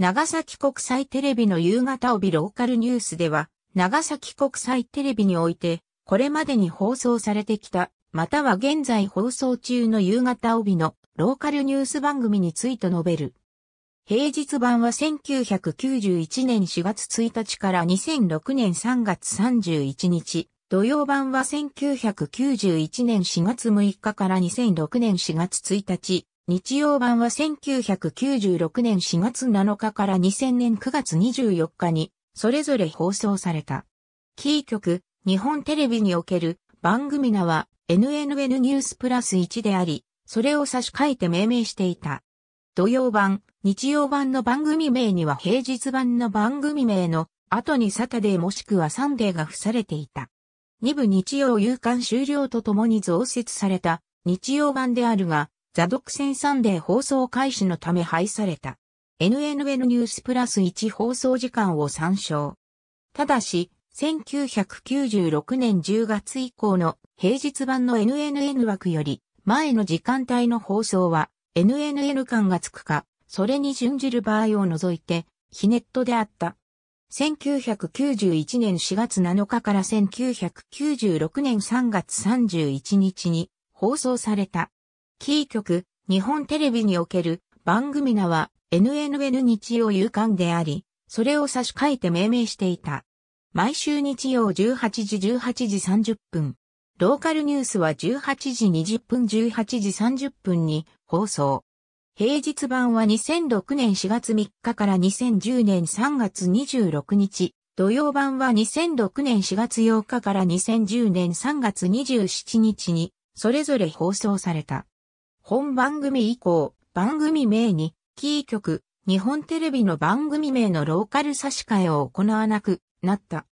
長崎国際テレビの夕方帯ローカルニュースでは、長崎国際テレビにおいて、これまでに放送されてきた、または現在放送中の夕方帯のローカルニュース番組について述べる。平日版は1991年4月1日から2006年3月31日、土曜版は1991年4月6日から2006年4月1日、日曜版は1996年4月7日から2000年9月24日に、それぞれ放送された。キー局、日本テレビにおける番組名は NNN ニュースプラス1であり、それを差し替えて命名していた。土曜版、日曜版の番組名には平日版の番組名の後にサタデーもしくはサンデーが付されていた。2部日曜夕刊終了とともに増設された日曜版であるが、ザ独占サンデー放送開始のため配された。NNN ニュースプラス1放送時間を参照。ただし、1996年10月以降の平日版の NNN 枠より前の時間帯の放送は NNN 感がつくか、それに準じる場合を除いて、日ネットであった。1991年4月7日から1996年3月31日に放送されたキー局、日本テレビにおける番組名は NNN 日曜夕刊であり、それを差し替えて命名していた。毎週日曜18時18時30分。ローカルニュースは18時20分18時30分に放送。平日版は2006年4月3日から2010年3月26日。土曜版は2006年4月8日から2010年3月27日にそれぞれ放送された。本番組以降、番組名に、キー局、日本テレビの番組名のローカル差し替えを行わなくなった。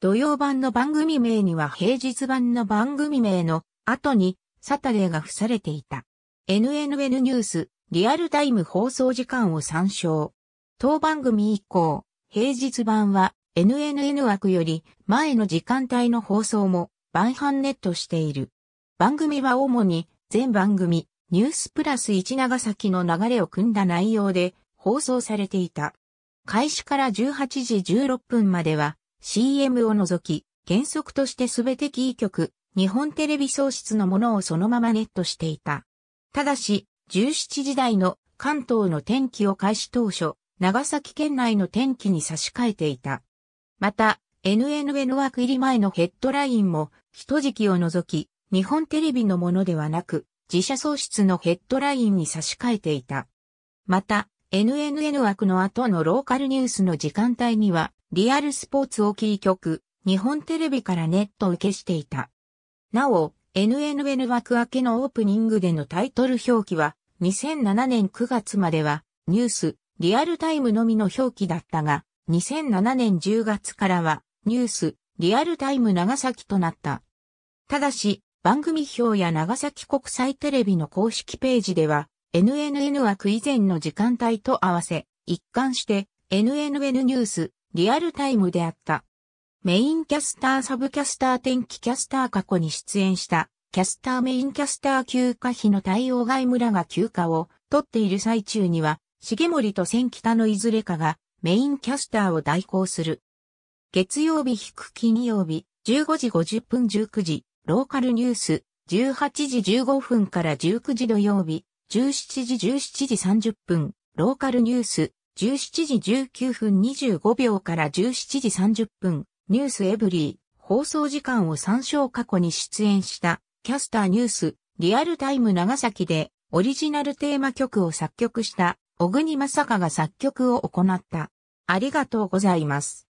土曜版の番組名には平日版の番組名の後にサタデーが付されていた。NNN ニュース、リアルタイム放送時間を参照。当番組以降、平日版は NNN 枠より前の時間帯の放送も晩飯ネットしている。番組は主に全番組、ニュースプラス1長崎の流れを組んだ内容で放送されていた。開始から18時16分までは CM を除き、原則としてすべてキー局、日本テレビ喪失のものをそのままネットしていた。ただし、17時台の関東の天気を開始当初、長崎県内の天気に差し替えていた。また、NNN 枠入り前のヘッドラインも、一時期を除き、日本テレビのものではなく、自社喪失のヘッドラインに差し替えていた。また、NNN 枠の後のローカルニュースの時間帯には、リアルスポーツをキー局、日本テレビからネットを消していた。なお、NNN 枠明けのオープニングでのタイトル表記は、2007年9月までは、ニュース、リアルタイムのみの表記だったが、2007年10月からは、ニュース、リアルタイム長崎となった。ただし、番組表や長崎国際テレビの公式ページでは、NNN 枠以前の時間帯と合わせ、一貫して NNN ニュース、リアルタイムであった。メインキャスターサブキャスター天気キャスター過去に出演したキャスターメインキャスター休暇費の対応外村が休暇を取っている最中には、重森と千北のいずれかがメインキャスターを代行する。月曜日引く金曜日、15時50分19時、ローカルニュース、18時15分から19時土曜日、17時17時30分、ローカルニュース、17時19分25秒から17時30分、ニュースエブリー、放送時間を参照過去に出演した、キャスターニュース、リアルタイム長崎で、オリジナルテーマ曲を作曲した、小国正香が作曲を行った。ありがとうございます。